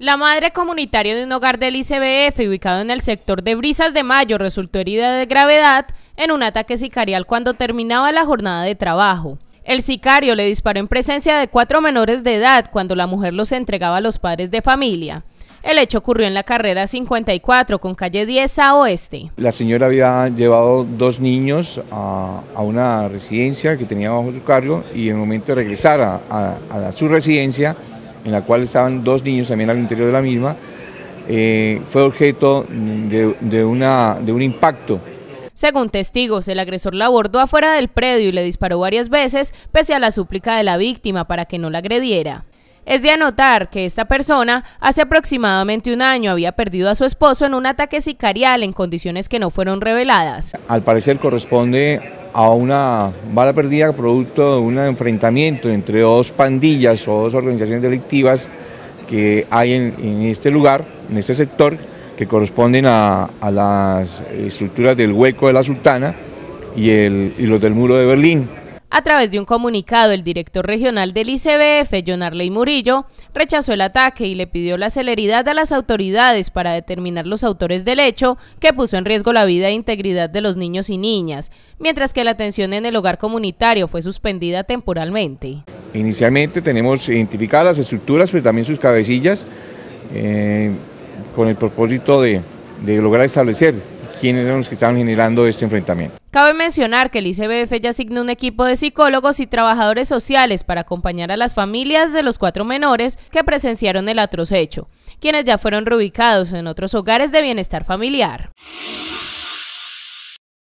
La madre comunitaria de un hogar del ICBF ubicado en el sector de Brisas de Mayo resultó herida de gravedad en un ataque sicarial cuando terminaba la jornada de trabajo. El sicario le disparó en presencia de cuatro menores de edad cuando la mujer los entregaba a los padres de familia. El hecho ocurrió en la carrera 54 con calle 10 a oeste. La señora había llevado dos niños a, una residencia que tenía bajo su cargo y en el momento de regresar a su residencia en la cual estaban dos niños también al interior de la misma, eh, fue objeto de, de un impacto. Según testigos, el agresor la abordó afuera del predio y le disparó varias veces, pese a la súplica de la víctima para que no la agrediera. Es de anotar que esta persona hace aproximadamente un año había perdido a su esposo en un ataque sicarial en condiciones que no fueron reveladas. Al parecer corresponde a una bala perdida producto de un enfrentamiento entre dos pandillas o dos organizaciones delictivas que hay en, este lugar, en este sector, que corresponden a, las estructuras del Hueco de la Sultana y, el, y los del Muro de Berlín. A través de un comunicado, el director regional del ICBF, Jonarley Murillo, rechazó el ataque y le pidió la celeridad a las autoridades para determinar los autores del hecho que puso en riesgo la vida e integridad de los niños y niñas, mientras que la atención en el hogar comunitario fue suspendida temporalmente. Inicialmente tenemos identificadas estructuras, pero también sus cabecillas, eh, con el propósito de lograr establecer quienes eran los que estaban generando este enfrentamiento. Cabe mencionar que el ICBF ya asignó un equipo de psicólogos y trabajadores sociales para acompañar a las familias de los cuatro menores que presenciaron el atrocecho, quienes ya fueron reubicados en otros hogares de bienestar familiar.